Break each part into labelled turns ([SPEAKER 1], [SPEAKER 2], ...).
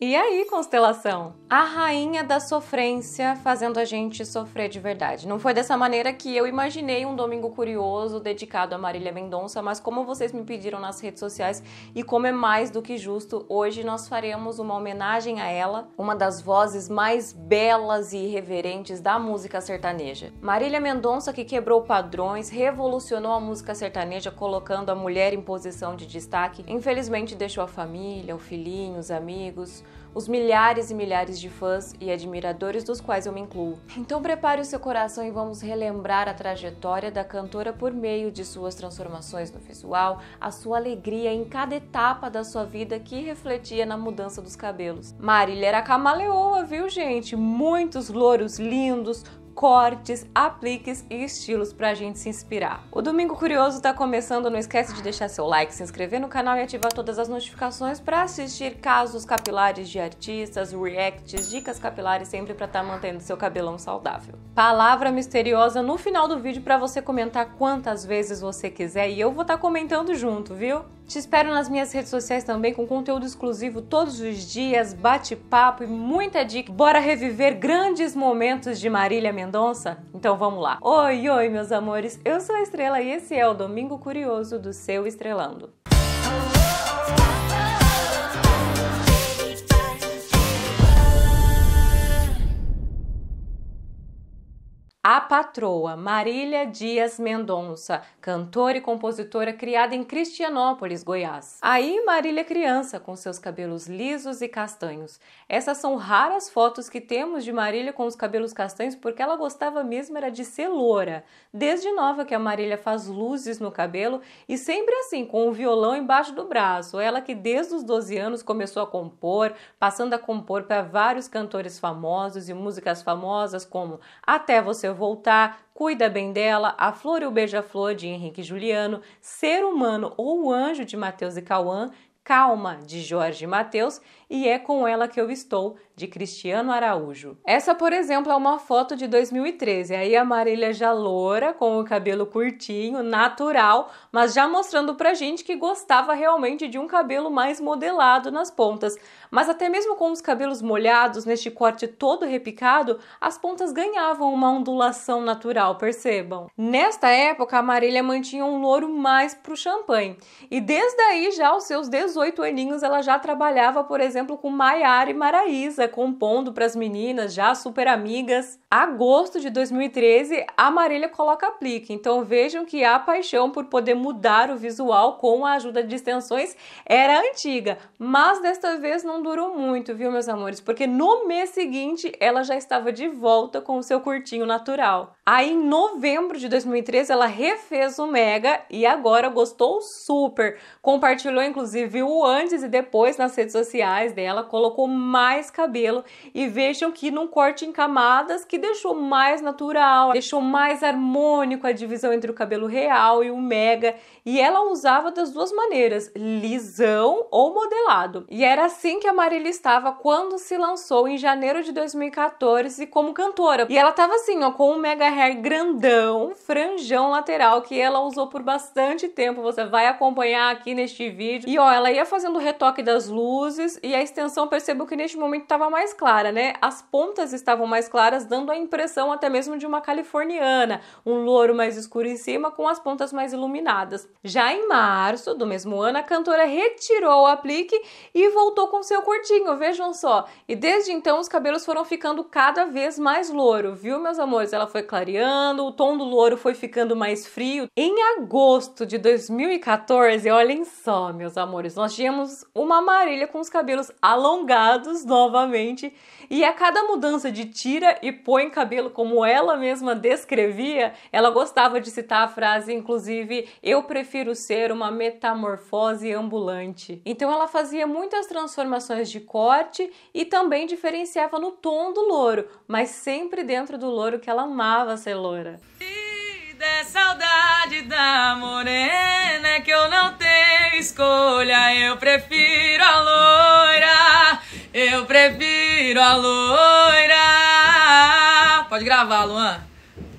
[SPEAKER 1] E aí, constelação? A rainha da sofrência fazendo a gente sofrer de verdade. Não foi dessa maneira que eu imaginei um domingo curioso dedicado a Marília Mendonça, mas como vocês me pediram nas redes sociais e como é mais do que justo, hoje nós faremos uma homenagem a ela, uma das vozes mais belas e irreverentes da música sertaneja. Marília Mendonça que quebrou padrões, revolucionou a música sertaneja colocando a mulher em posição de destaque. Infelizmente deixou a família, o filhinho, os amigos, os milhares e milhares de fãs e admiradores dos quais eu me incluo. Então prepare o seu coração e vamos relembrar a trajetória da cantora por meio de suas transformações no visual, a sua alegria em cada etapa da sua vida que refletia na mudança dos cabelos. Marília era camaleoa, viu gente? Muitos louros lindos, cortes, apliques e estilos para a gente se inspirar. O Domingo Curioso está começando, não esquece de deixar seu like, se inscrever no canal e ativar todas as notificações para assistir casos capilares de artistas, reacts, dicas capilares sempre para estar tá mantendo seu cabelão saudável. Palavra misteriosa no final do vídeo para você comentar quantas vezes você quiser e eu vou estar tá comentando junto, viu? Te espero nas minhas redes sociais também com conteúdo exclusivo todos os dias, bate-papo e muita dica. Bora reviver grandes momentos de Marília Mendonça? Então vamos lá. Oi, oi, meus amores. Eu sou a Estrela e esse é o Domingo Curioso do seu Estrelando. A patroa, Marília Dias Mendonça, cantora e compositora criada em Cristianópolis, Goiás. Aí Marília é criança, com seus cabelos lisos e castanhos. Essas são raras fotos que temos de Marília com os cabelos castanhos, porque ela gostava mesmo era de ser loura. Desde nova que a Marília faz luzes no cabelo e sempre assim, com o violão embaixo do braço. Ela que desde os 12 anos começou a compor, passando a compor para vários cantores famosos e músicas famosas como Até Você voltar, cuida bem dela, a flor e o beija-flor de Henrique Juliano, ser humano ou anjo de Mateus e Cauã, calma de Jorge e Mateus e é com ela que eu estou, de Cristiano Araújo. Essa, por exemplo, é uma foto de 2013, aí a Marília já loura, com o cabelo curtinho, natural, mas já mostrando pra gente que gostava realmente de um cabelo mais modelado nas pontas. Mas até mesmo com os cabelos molhados, neste corte todo repicado, as pontas ganhavam uma ondulação natural, percebam. Nesta época, a Marília mantinha um louro mais pro champanhe, e desde aí já aos seus 18 aninhos ela já trabalhava, por exemplo, exemplo, com Maiara e Maraísa, compondo para as meninas já super amigas agosto de 2013, a Marília coloca aplique. Então vejam que a paixão por poder mudar o visual com a ajuda de extensões era antiga, mas desta vez não durou muito, viu, meus amores? Porque no mês seguinte ela já estava de volta com o seu curtinho natural. Aí em novembro de 2013 ela refez o Mega e agora gostou super. Compartilhou inclusive o antes e depois nas redes sociais dela, colocou mais cabelo e vejam que num corte em camadas que que deixou mais natural, deixou mais harmônico a divisão entre o cabelo real e o mega, e ela usava das duas maneiras, lisão ou modelado. E era assim que a Marília estava quando se lançou em janeiro de 2014 como cantora. E ela tava assim, ó, com um mega hair grandão, franjão lateral que ela usou por bastante tempo. Você vai acompanhar aqui neste vídeo. E ó, ela ia fazendo o retoque das luzes e a extensão percebeu que neste momento estava mais clara, né? As pontas estavam mais claras, dando dando a impressão até mesmo de uma californiana, um louro mais escuro em cima com as pontas mais iluminadas. Já em março do mesmo ano, a cantora retirou o aplique e voltou com seu curtinho, vejam só. E desde então os cabelos foram ficando cada vez mais louro, viu, meus amores? Ela foi clareando, o tom do louro foi ficando mais frio. Em agosto de 2014, olhem só, meus amores, nós tínhamos uma amarelha com os cabelos alongados novamente, e a cada mudança de tira e pôr põe cabelo como ela mesma descrevia, ela gostava de citar a frase, inclusive, eu prefiro ser uma metamorfose ambulante. Então ela fazia muitas transformações de corte e também diferenciava no tom do louro, mas sempre dentro do louro que ela amava ser loura. É saudade da morena que eu não tenho escolha, eu prefiro a loira, eu prefiro a loira. Pode gravar, Luan.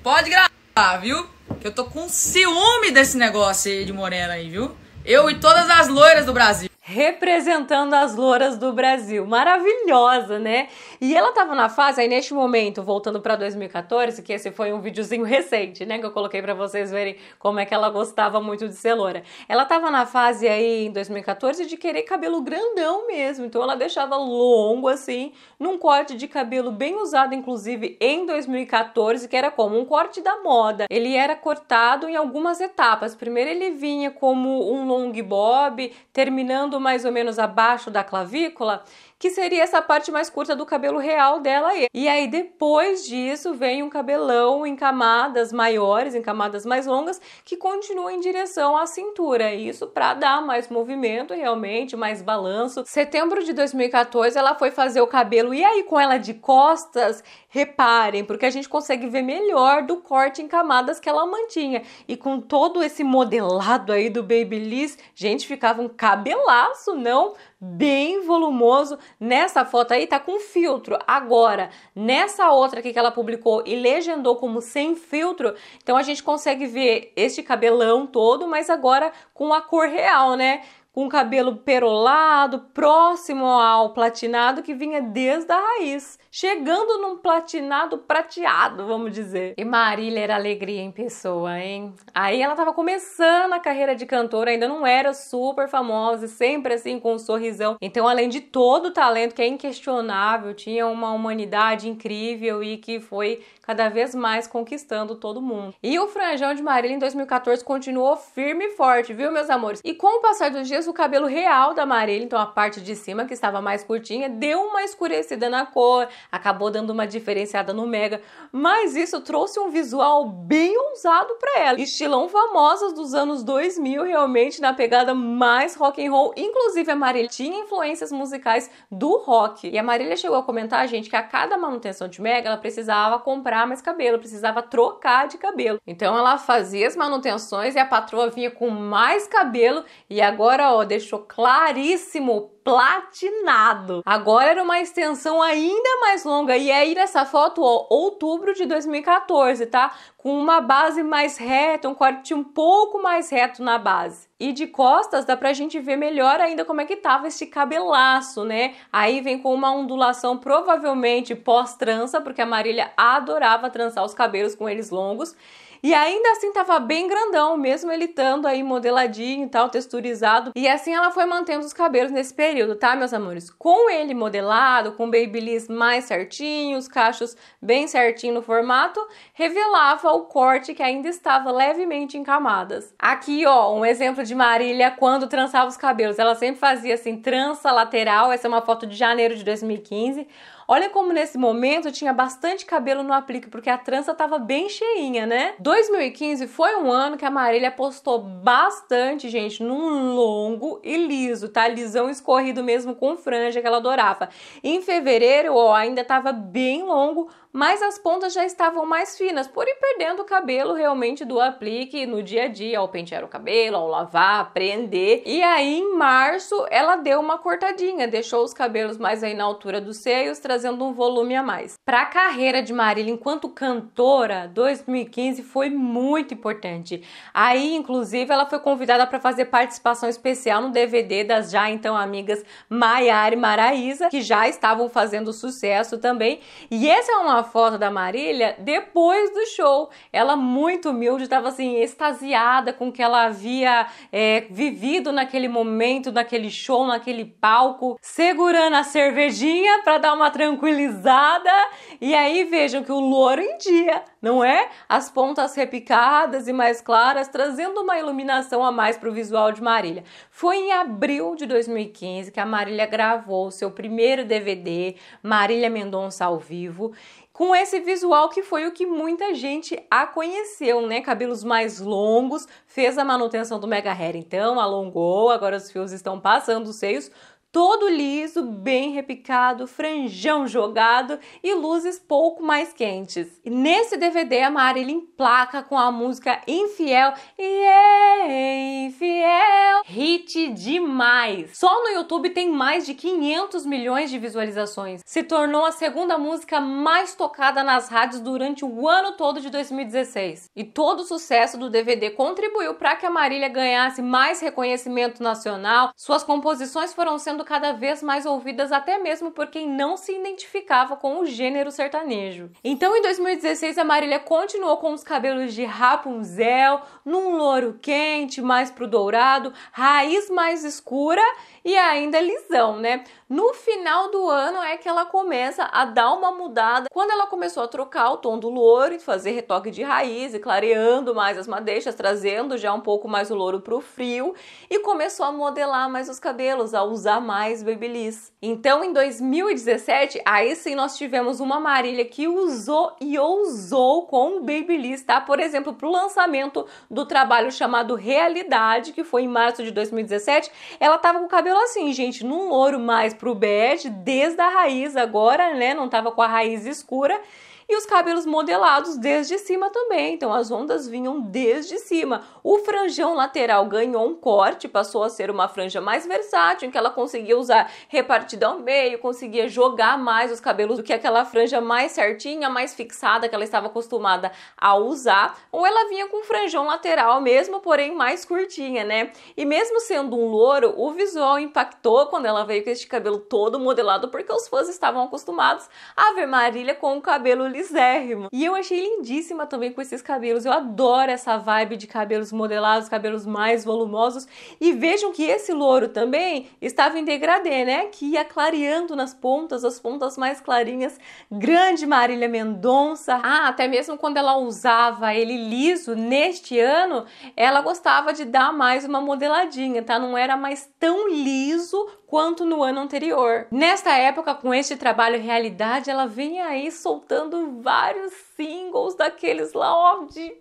[SPEAKER 1] Pode gravar, viu? Que eu tô com ciúme desse negócio aí de morena aí, viu? Eu e todas as loiras do Brasil representando as louras do Brasil. Maravilhosa, né? E ela tava na fase, aí neste momento, voltando para 2014, que esse foi um videozinho recente, né, que eu coloquei para vocês verem como é que ela gostava muito de ser loura. Ela tava na fase aí em 2014 de querer cabelo grandão mesmo, então ela deixava longo assim, num corte de cabelo bem usado inclusive em 2014, que era como um corte da moda. Ele era cortado em algumas etapas. Primeiro ele vinha como um long bob, terminando mais ou menos abaixo da clavícula, que seria essa parte mais curta do cabelo real dela. E aí depois disso vem um cabelão em camadas maiores, em camadas mais longas, que continua em direção à cintura. Isso para dar mais movimento realmente, mais balanço. Setembro de 2014 ela foi fazer o cabelo e aí com ela de costas, reparem, porque a gente consegue ver melhor do corte em camadas que ela mantinha. E com todo esse modelado aí do Babyliss, gente, ficava um cabelaço, não? bem volumoso. Nessa foto aí tá com filtro. Agora, nessa outra aqui que ela publicou e legendou como sem filtro, então a gente consegue ver este cabelão todo, mas agora com a cor real, né? com cabelo perolado, próximo ao platinado que vinha desde a raiz, chegando num platinado prateado, vamos dizer. E Marília era alegria em pessoa, hein? Aí ela tava começando a carreira de cantora, ainda não era super famosa, sempre assim com um sorrisão. Então, além de todo o talento que é inquestionável, tinha uma humanidade incrível e que foi cada vez mais conquistando todo mundo. E o franjão de Marília em 2014 continuou firme e forte, viu, meus amores? E com o passar dos dias o cabelo real da Marília, então a parte de cima que estava mais curtinha, deu uma escurecida na cor, acabou dando uma diferenciada no Mega, mas isso trouxe um visual bem ousado para ela. Estilão famosas dos anos 2000, realmente na pegada mais rock and roll, inclusive a Marília tinha influências musicais do rock. E a Marília chegou a comentar, gente, que a cada manutenção de Mega, ela precisava comprar mais cabelo, precisava trocar de cabelo. Então ela fazia as manutenções e a patroa vinha com mais cabelo e agora ó, deixou claríssimo, platinado. Agora era uma extensão ainda mais longa e aí nessa foto, ó, outubro de 2014, tá? Com uma base mais reta, um corte um pouco mais reto na base. E de costas dá pra gente ver melhor ainda como é que tava esse cabelaço, né? Aí vem com uma ondulação provavelmente pós-trança, porque a Marília adorava trançar os cabelos com eles longos. E ainda assim tava bem grandão, mesmo ele estando aí modeladinho e tal, texturizado. E assim ela foi mantendo os cabelos nesse período, tá, meus amores? Com ele modelado, com babyliss mais certinho, os cachos bem certinho no formato, revelava o corte que ainda estava levemente em camadas. Aqui, ó, um exemplo de Marília quando trançava os cabelos. Ela sempre fazia assim, trança lateral. Essa é uma foto de janeiro de 2015 Olha como nesse momento eu tinha bastante cabelo no aplique, porque a trança tava bem cheinha, né? 2015 foi um ano que a Marília apostou bastante, gente, num longo e liso, tá? Lisão escorrido mesmo com franja que ela adorava. Em fevereiro, ó, ainda tava bem longo, mas as pontas já estavam mais finas, por ir perdendo o cabelo realmente do aplique no dia a dia, ao pentear o cabelo, ao lavar, prender. E aí em março ela deu uma cortadinha, deixou os cabelos mais aí na altura dos seios, trazendo um volume a mais. Para a carreira de Marília enquanto cantora, 2015 foi muito importante. Aí, inclusive, ela foi convidada para fazer participação especial no DVD das já então amigas Maiara e Maraísa, que já estavam fazendo sucesso também. E esse é uma foto da Marília depois do show. Ela, muito humilde, estava assim, extasiada com o que ela havia é, vivido naquele momento, naquele show, naquele palco, segurando a cervejinha para dar uma tranquilizada. E aí vejam que o louro em dia, não é? As pontas repicadas e mais claras, trazendo uma iluminação a mais para o visual de Marília. Foi em abril de 2015 que a Marília gravou seu primeiro DVD, Marília Mendonça ao vivo, com esse visual que foi o que muita gente a conheceu, né? Cabelos mais longos, fez a manutenção do mega hair, então alongou, agora os fios estão passando os seios, todo liso, bem repicado, franjão jogado e luzes pouco mais quentes. E nesse DVD a Marília emplaca com a música Infiel e yeah, é Infiel, hit demais. Só no YouTube tem mais de 500 milhões de visualizações. Se tornou a segunda música mais tocada nas rádios durante o ano todo de 2016. E todo o sucesso do DVD contribuiu para que a Marília ganhasse mais reconhecimento nacional. Suas composições foram sendo sendo cada vez mais ouvidas até mesmo por quem não se identificava com o gênero sertanejo. Então, em 2016, a Marília continuou com os cabelos de Rapunzel, num louro quente mais pro dourado, raiz mais escura e ainda é lisão, né? No final do ano é que ela começa a dar uma mudada. Quando ela começou a trocar o tom do louro e fazer retoque de raiz, e clareando mais as madeixas, trazendo já um pouco mais o louro pro frio e começou a modelar mais os cabelos, a usar mais babyliss. Então, em 2017, aí sim nós tivemos uma Marília que usou e ousou com o babyliss, tá? Por exemplo, pro lançamento do trabalho chamado Realidade, que foi em março de 2017, ela tava com o cabelo cabelo assim, gente, num ouro mais pro bege, desde a raiz agora, né? Não tava com a raiz escura e os cabelos modelados desde cima também. Então as ondas vinham desde cima. O franjão lateral ganhou um corte, passou a ser uma franja mais versátil, em que ela conseguia usar repartida ao meio, conseguia jogar mais os cabelos do que aquela franja mais certinha, mais fixada que ela estava acostumada a usar, ou ela vinha com um franjão lateral mesmo, porém mais curtinha, né? E mesmo sendo um louro, o visual impactou quando ela veio com este cabelo todo modelado, porque os fãs estavam acostumados a ver Marília com o cabelo liso bizérrimo. E eu achei lindíssima também com esses cabelos. Eu adoro essa vibe de cabelos modelados, cabelos mais volumosos. E vejam que esse louro também estava em degradê, né? Que ia clareando nas pontas, as pontas mais clarinhas. Grande Marília Mendonça. Ah, até mesmo quando ela usava ele liso neste ano, ela gostava de dar mais uma modeladinha, tá? Não era mais tão liso quanto no ano anterior. Nesta época, com este trabalho Realidade, ela vem aí soltando vários singles daqueles lá, ó, de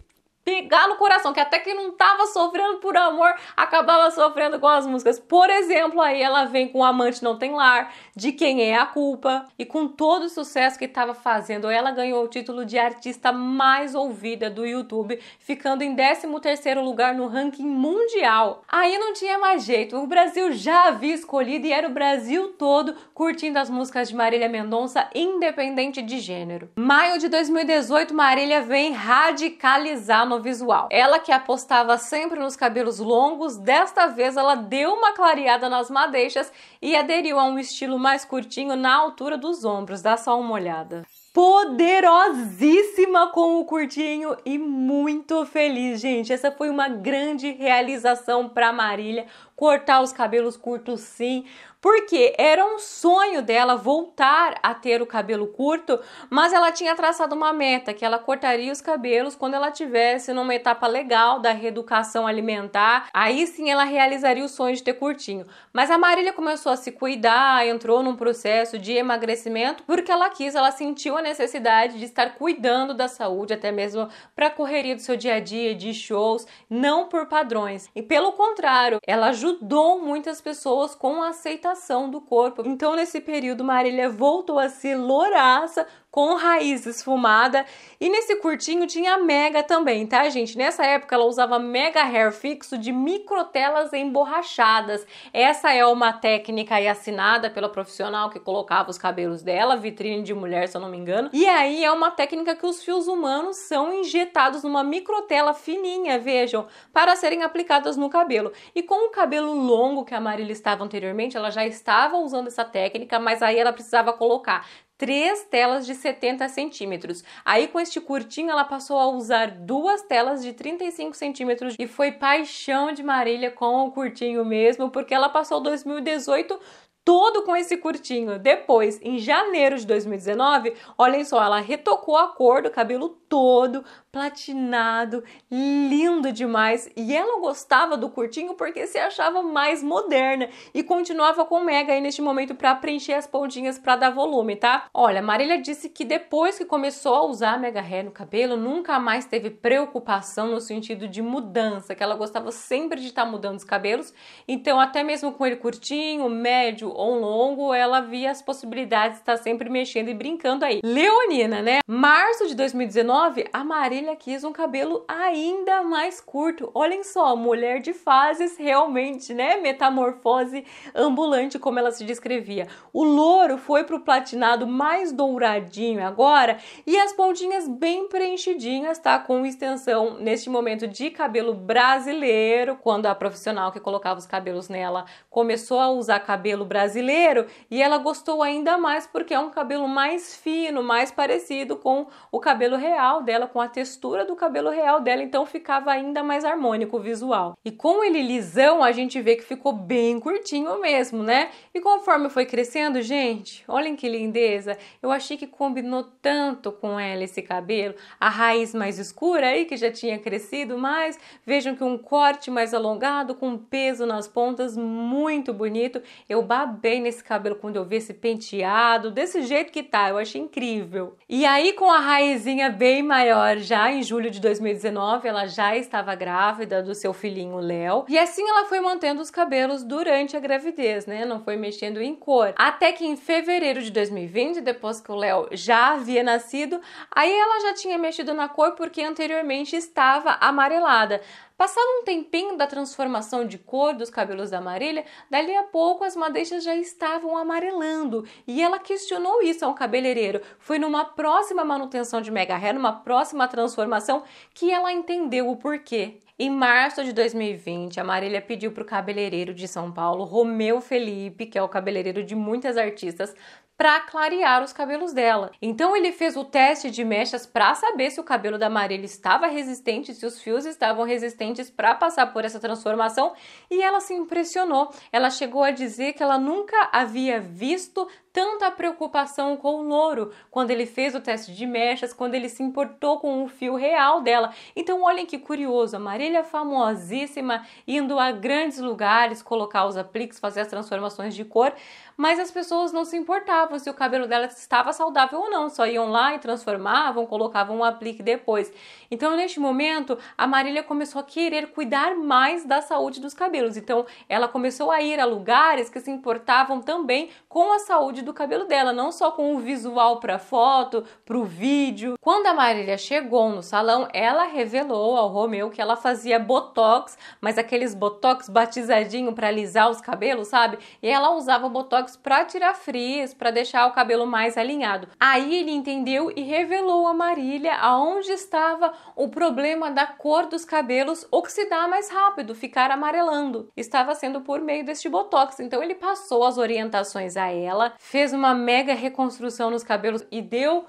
[SPEAKER 1] pegar no coração, que até que não tava sofrendo por amor, acabava sofrendo com as músicas. Por exemplo, aí ela vem com Amante Não Tem Lar, De Quem É a Culpa, e com todo o sucesso que estava fazendo, ela ganhou o título de artista mais ouvida do YouTube, ficando em 13º lugar no ranking mundial. Aí não tinha mais jeito, o Brasil já havia escolhido e era o Brasil todo curtindo as músicas de Marília Mendonça, independente de gênero. Maio de 2018, Marília vem radicalizar no visual. Ela que apostava sempre nos cabelos longos, desta vez ela deu uma clareada nas madeixas e aderiu a um estilo mais curtinho na altura dos ombros. Dá só uma olhada poderosíssima com o curtinho e muito feliz, gente. Essa foi uma grande realização para Marília cortar os cabelos curtos sim porque era um sonho dela voltar a ter o cabelo curto, mas ela tinha traçado uma meta que ela cortaria os cabelos quando ela tivesse numa etapa legal da reeducação alimentar. Aí sim ela realizaria o sonho de ter curtinho. Mas a Marília começou a se cuidar, entrou num processo de emagrecimento porque ela quis, ela sentiu a necessidade de estar cuidando da saúde, até mesmo para a correria do seu dia a dia, de shows, não por padrões. E pelo contrário, ela ajudou muitas pessoas com aceitação do corpo. Então, nesse período, Marília voltou a ser louraça com raiz esfumada. E nesse curtinho tinha Mega também, tá, gente? Nessa época ela usava Mega Hair Fixo de microtelas emborrachadas. Essa é uma técnica aí assinada pela profissional que colocava os cabelos dela, vitrine de mulher, se eu não me engano. E aí é uma técnica que os fios humanos são injetados numa microtela fininha, vejam, para serem aplicadas no cabelo. E com o cabelo longo que a Marília estava anteriormente, ela já estava usando essa técnica, mas aí ela precisava colocar três telas de 70 centímetros. Aí com este curtinho ela passou a usar duas telas de 35 centímetros e foi paixão de Marília com o curtinho mesmo, porque ela passou 2018 todo com esse curtinho. Depois, em janeiro de 2019, olhem só, ela retocou a cor do cabelo todo, platinado, lindo demais. E ela gostava do curtinho porque se achava mais moderna e continuava com mega aí neste momento para preencher as pontinhas para dar volume, tá? Olha, Marília disse que depois que começou a usar mega hair no cabelo, nunca mais teve preocupação no sentido de mudança, que ela gostava sempre de estar tá mudando os cabelos. Então, até mesmo com ele curtinho, médio ou longo, ela via as possibilidades de estar tá sempre mexendo e brincando aí. Leonina, né? Março de 2019, a Marília ele quis um cabelo ainda mais curto. Olhem só, mulher de fases realmente, né? Metamorfose ambulante, como ela se descrevia. O louro foi pro platinado mais douradinho agora e as pontinhas bem preenchidinhas, tá? Com extensão neste momento de cabelo brasileiro, quando a profissional que colocava os cabelos nela começou a usar cabelo brasileiro e ela gostou ainda mais porque é um cabelo mais fino, mais parecido com o cabelo real dela, com a textura textura do cabelo real dela, então ficava ainda mais harmônico o visual. E com ele lisão, a gente vê que ficou bem curtinho mesmo, né? E conforme foi crescendo, gente, olhem que lindeza. Eu achei que combinou tanto com ela esse cabelo, a raiz mais escura aí que já tinha crescido, mas vejam que um corte mais alongado com peso nas pontas, muito bonito. Eu babei nesse cabelo quando eu vi esse penteado, desse jeito que tá, eu achei incrível. E aí com a raizinha bem maior já já em julho de 2019 ela já estava grávida do seu filhinho Léo. E assim ela foi mantendo os cabelos durante a gravidez, né? Não foi mexendo em cor. Até que em fevereiro de 2020, depois que o Léo já havia nascido, aí ela já tinha mexido na cor porque anteriormente estava amarelada. Passado um tempinho da transformação de cor dos cabelos da Marília, dali a pouco as madeixas já estavam amarelando e ela questionou isso ao cabeleireiro. Foi numa próxima manutenção de mega hair, numa próxima transformação, que ela entendeu o porquê. Em março de 2020, a Marília pediu para o cabeleireiro de São Paulo, Romeu Felipe, que é o cabeleireiro de muitas artistas, para clarear os cabelos dela. Então ele fez o teste de mechas para saber se o cabelo da Marília estava resistente, se os fios estavam resistentes para passar por essa transformação e ela se impressionou. Ela chegou a dizer que ela nunca havia visto tanta preocupação com o louro quando ele fez o teste de mechas, quando ele se importou com o fio real dela. Então, olhem que curioso, a Marília famosíssima indo a grandes lugares colocar os apliques, fazer as transformações de cor, mas as pessoas não se importavam se o cabelo dela estava saudável ou não, só iam lá e transformavam, colocavam um aplique depois. Então, neste momento, a Marília começou a querer cuidar mais da saúde dos cabelos. Então, ela começou a ir a lugares que se importavam também com a saúde do do cabelo dela, não só com o visual para foto, para o vídeo. Quando a Marília chegou no salão, ela revelou ao Romeu que ela fazia botox, mas aqueles botox batizadinho para alisar os cabelos, sabe? E ela usava botox para tirar frizz, para deixar o cabelo mais alinhado. Aí ele entendeu e revelou a Marília aonde estava o problema da cor dos cabelos oxidar mais rápido, ficar amarelando. Estava sendo por meio deste botox. Então ele passou as orientações a ela, fez uma mega reconstrução nos cabelos e deu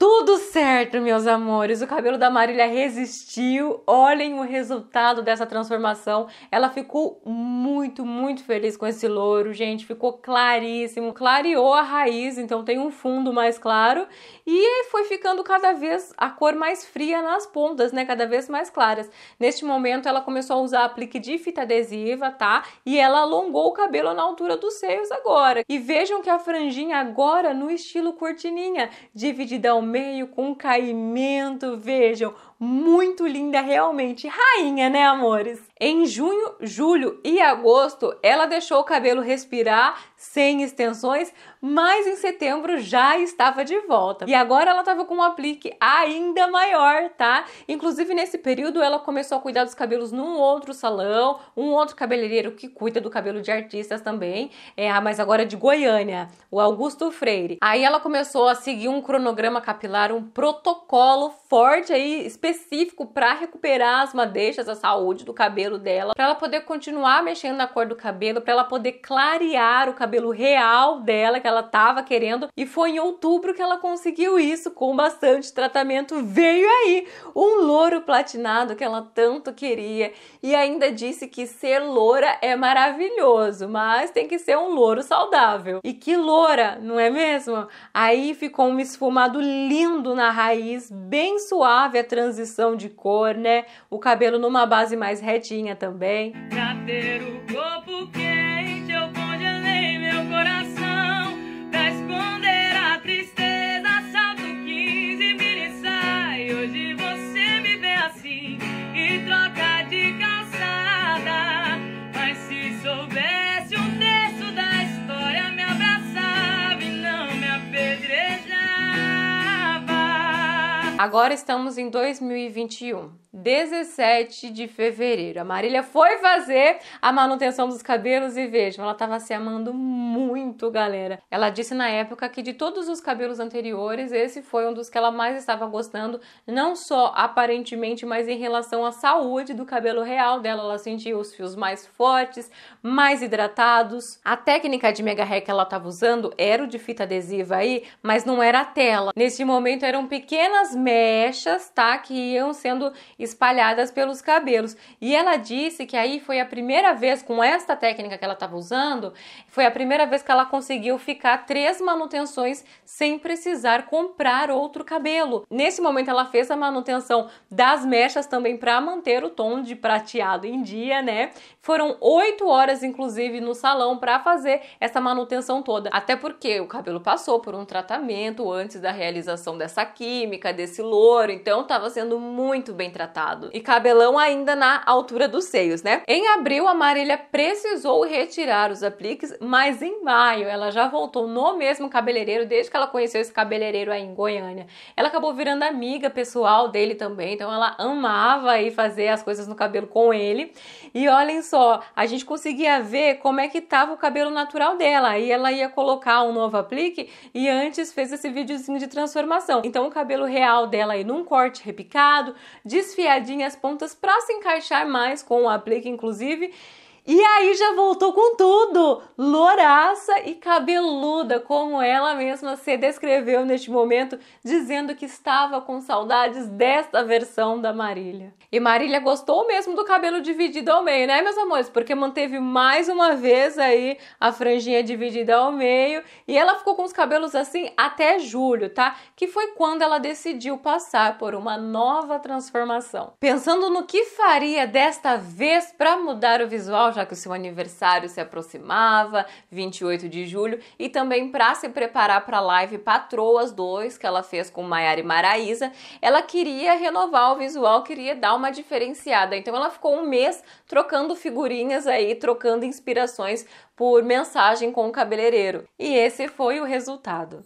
[SPEAKER 1] tudo certo, meus amores. O cabelo da Marília resistiu. Olhem o resultado dessa transformação. Ela ficou muito, muito feliz com esse louro, gente. Ficou claríssimo, clareou a raiz, então tem um fundo mais claro e foi ficando cada vez a cor mais fria nas pontas, né? Cada vez mais claras. Neste momento ela começou a usar aplique de fita adesiva, tá? E ela alongou o cabelo na altura dos seios agora. E vejam que a franjinha agora no estilo cortininha, dividida ao meio com caimento, vejam, muito linda realmente, rainha, né, amores? Em junho, julho e agosto, ela deixou o cabelo respirar sem extensões, mas em setembro já estava de volta. E agora ela estava com um aplique ainda maior, tá? Inclusive nesse período ela começou a cuidar dos cabelos num outro salão, um outro cabeleireiro que cuida do cabelo de artistas também, é, ah, mas agora de Goiânia, o Augusto Freire. Aí ela começou a seguir um cronograma capilar, um protocolo forte aí específico para recuperar as madeixas, a saúde do cabelo dela, para ela poder continuar mexendo na cor do cabelo, para ela poder clarear o cabelo cabelo real dela que ela estava querendo e foi em outubro que ela conseguiu isso com bastante tratamento. Veio aí um louro platinado que ela tanto queria e ainda disse que ser loura é maravilhoso, mas tem que ser um louro saudável. E que loura, não é mesmo? Aí ficou um esfumado lindo na raiz, bem suave a transição de cor, né? O cabelo numa base mais retinha também. Pra ter o corpo quente Agora estamos em 2021, 17 de fevereiro. A Marília foi fazer a manutenção dos cabelos e vejam, ela estava se amando muito, galera. Ela disse na época que de todos os cabelos anteriores, esse foi um dos que ela mais estava gostando, não só aparentemente, mas em relação à saúde do cabelo real dela. Ela sentia os fios mais fortes, mais hidratados. A técnica de mega hair que ela estava usando era o de fita adesiva aí, mas não era a tela. Neste momento eram pequenas médias mechas tá, que iam sendo espalhadas pelos cabelos. E ela disse que aí foi a primeira vez com esta técnica que ela estava usando, foi a primeira vez que ela conseguiu ficar três manutenções sem precisar comprar outro cabelo. Nesse momento ela fez a manutenção das mechas também para manter o tom de prateado em dia, né? Foram oito horas inclusive no salão para fazer essa manutenção toda, até porque o cabelo passou por um tratamento antes da realização dessa química, desse louro, então estava sendo muito bem tratado. E cabelão ainda na altura dos seios, né? Em abril, a Marília precisou retirar os apliques, mas em maio ela já voltou no mesmo cabeleireiro, desde que ela conheceu esse cabeleireiro aí em Goiânia. Ela acabou virando amiga pessoal dele também, então ela amava aí fazer as coisas no cabelo com ele. E olhem só, a gente conseguia ver como é que tava o cabelo natural dela. E ela ia colocar um novo aplique e antes fez esse videozinho de transformação. Então o cabelo real dela dela aí num corte repicado, desfiadinha as pontas para se encaixar mais com o aplique, inclusive. E aí já voltou com tudo, louraça e cabeluda, como ela mesma se descreveu neste momento, dizendo que estava com saudades desta versão da Marília. E Marília gostou mesmo do cabelo dividido ao meio, né, meus amores? Porque manteve mais uma vez aí a franjinha dividida ao meio e ela ficou com os cabelos assim até julho, tá? Que foi quando ela decidiu passar por uma nova transformação. Pensando no que faria desta vez para mudar o visual, já que o seu aniversário se aproximava, 28 de julho, e também para se preparar para a live Patroas 2, que ela fez com Maiara e Maraísa, ela queria renovar o visual, queria dar uma diferenciada. Então ela ficou um mês trocando figurinhas aí, trocando inspirações por mensagem com o cabeleireiro. E esse foi o resultado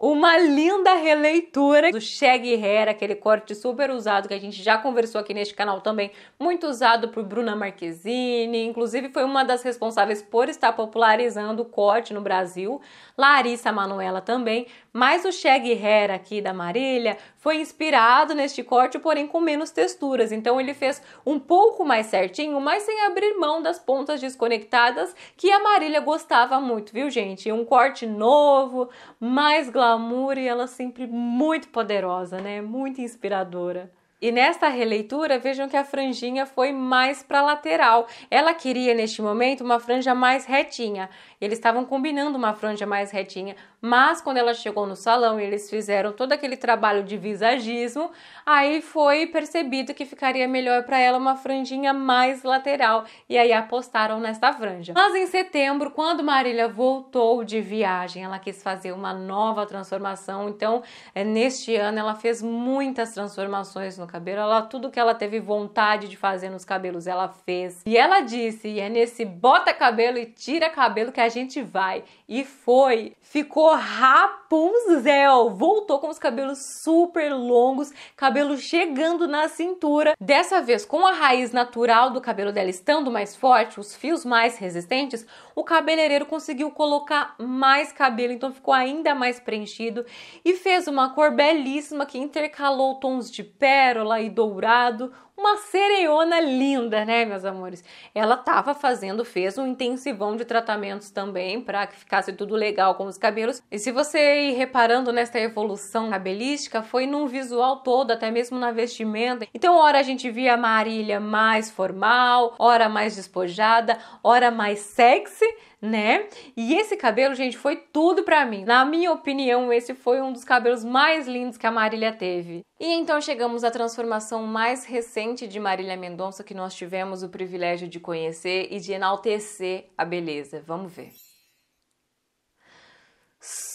[SPEAKER 1] uma linda releitura do Shaggy Hair, aquele corte super usado que a gente já conversou aqui neste canal também, muito usado por Bruna Marquezine, inclusive foi uma das responsáveis por estar popularizando o corte no Brasil, Larissa Manuela também, mas o Shag Hair aqui da Marília foi inspirado neste corte, porém com menos texturas. Então ele fez um pouco mais certinho, mas sem abrir mão das pontas desconectadas que a Marília gostava muito, viu, gente? Um corte novo, mais glamour e ela sempre muito poderosa, né? Muito inspiradora. E nesta releitura, vejam que a franjinha foi mais para lateral. Ela queria neste momento uma franja mais retinha eles estavam combinando uma franja mais retinha, mas quando ela chegou no salão e eles fizeram todo aquele trabalho de visagismo, aí foi percebido que ficaria melhor para ela uma franjinha mais lateral e aí apostaram nesta franja. Mas em setembro, quando Marília voltou de viagem, ela quis fazer uma nova transformação, então é, neste ano ela fez muitas transformações no cabelo, ela tudo que ela teve vontade de fazer nos cabelos, ela fez. E ela disse, e é nesse bota cabelo e tira cabelo que a a gente vai e foi. Ficou Rapunzel, voltou com os cabelos super longos, cabelo chegando na cintura. Dessa vez, com a raiz natural do cabelo dela estando mais forte, os fios mais resistentes, o cabeleireiro conseguiu colocar mais cabelo, então ficou ainda mais preenchido e fez uma cor belíssima que intercalou tons de pérola e dourado uma sereiona linda, né, meus amores? Ela estava fazendo, fez um intensivão de tratamentos também para que ficasse tudo legal com os cabelos. E se você ir reparando nessa evolução cabelística, foi num visual todo, até mesmo na vestimenta. Então, hora a gente via a Marília mais formal, hora mais despojada, hora mais sexy, né? E esse cabelo, gente, foi tudo para mim. Na minha opinião, esse foi um dos cabelos mais lindos que a Marília teve. E então chegamos à transformação mais recente de Marília Mendonça que nós tivemos o privilégio de conhecer e de enaltecer a beleza. Vamos ver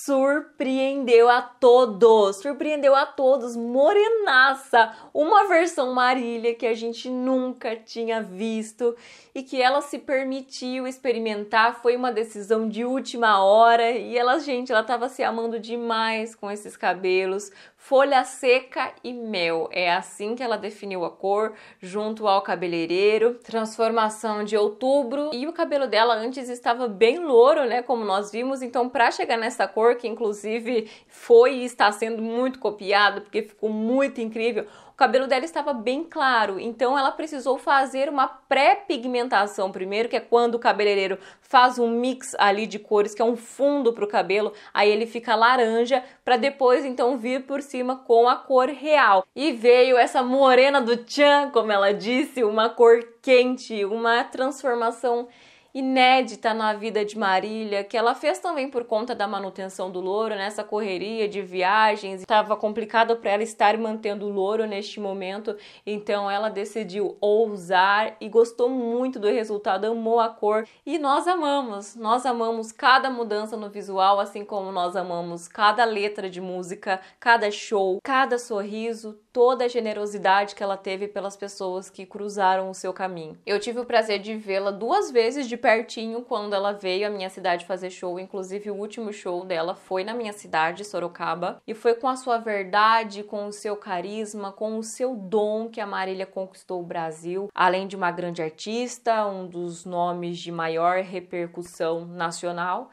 [SPEAKER 1] surpreendeu a todos, surpreendeu a todos, morenaça, uma versão Marília que a gente nunca tinha visto e que ela se permitiu experimentar, foi uma decisão de última hora e ela, gente, ela tava se amando demais com esses cabelos, folha seca e mel, é assim que ela definiu a cor junto ao cabeleireiro, transformação de outubro e o cabelo dela antes estava bem louro, né, como nós vimos, então para chegar nessa cor que inclusive foi e está sendo muito copiado porque ficou muito incrível. O cabelo dela estava bem claro, então ela precisou fazer uma pré-pigmentação primeiro, que é quando o cabeleireiro faz um mix ali de cores, que é um fundo para o cabelo, aí ele fica laranja, para depois então vir por cima com a cor real. E veio essa morena do Chan, como ela disse, uma cor quente, uma transformação inédita na vida de Marília, que ela fez também por conta da manutenção do louro, nessa né? correria de viagens. Estava complicado para ela estar mantendo o louro neste momento, então ela decidiu ousar e gostou muito do resultado, amou a cor e nós amamos. Nós amamos cada mudança no visual, assim como nós amamos cada letra de música, cada show, cada sorriso, toda a generosidade que ela teve pelas pessoas que cruzaram o seu caminho. Eu tive o prazer de vê-la duas vezes de pertinho quando ela veio à minha cidade fazer show, inclusive o último show dela foi na minha cidade, Sorocaba, e foi com a sua verdade, com o seu carisma, com o seu dom que a Marília conquistou o Brasil, além de uma grande artista, um dos nomes de maior repercussão nacional,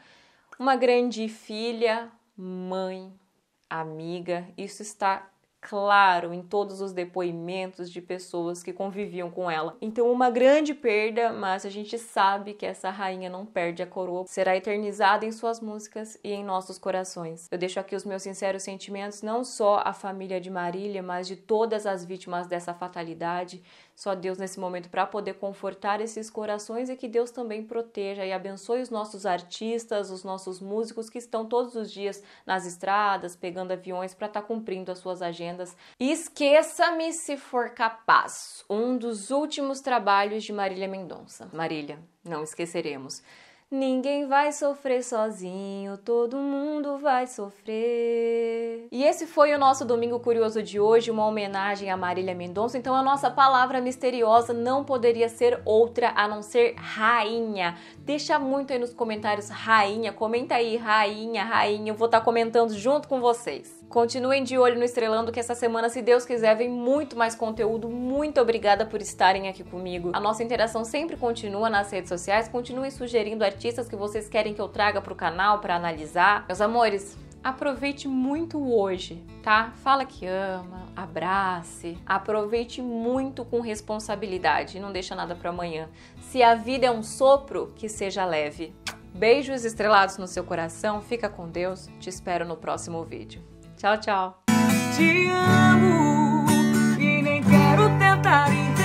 [SPEAKER 1] uma grande filha, mãe, amiga, isso está claro em todos os depoimentos de pessoas que conviviam com ela. Então, uma grande perda, mas a gente sabe que essa rainha não perde a coroa, será eternizada em suas músicas e em nossos corações. Eu deixo aqui os meus sinceros sentimentos não só à família de Marília, mas de todas as vítimas dessa fatalidade. Só Deus nesse momento para poder confortar esses corações e que Deus também proteja e abençoe os nossos artistas, os nossos músicos que estão todos os dias nas estradas, pegando aviões para estar tá cumprindo as suas agendas vendas. Esqueça-me se for capaz, um dos últimos trabalhos de Marília Mendonça. Marília, não esqueceremos. Ninguém vai sofrer sozinho, todo mundo vai sofrer. E esse foi o nosso Domingo Curioso de hoje, uma homenagem a Marília Mendonça. Então, a nossa palavra misteriosa não poderia ser outra a não ser rainha. Deixa muito aí nos comentários, rainha. Comenta aí, rainha, rainha. Eu vou estar tá comentando junto com vocês. Continuem de olho no Estrelando, que essa semana, se Deus quiser, vem muito mais conteúdo. Muito obrigada por estarem aqui comigo. A nossa interação sempre continua nas redes sociais. Continuem sugerindo artistas que vocês querem que eu traga para o canal para analisar. Meus amores, aproveite muito hoje, tá? Fala que ama, abrace, aproveite muito com responsabilidade e não deixa nada para amanhã. Se a vida é um sopro, que seja leve. Beijos estrelados no seu coração, fica com Deus, te espero no próximo vídeo. Tchau, tchau. Te amo e nem quero tentar entender.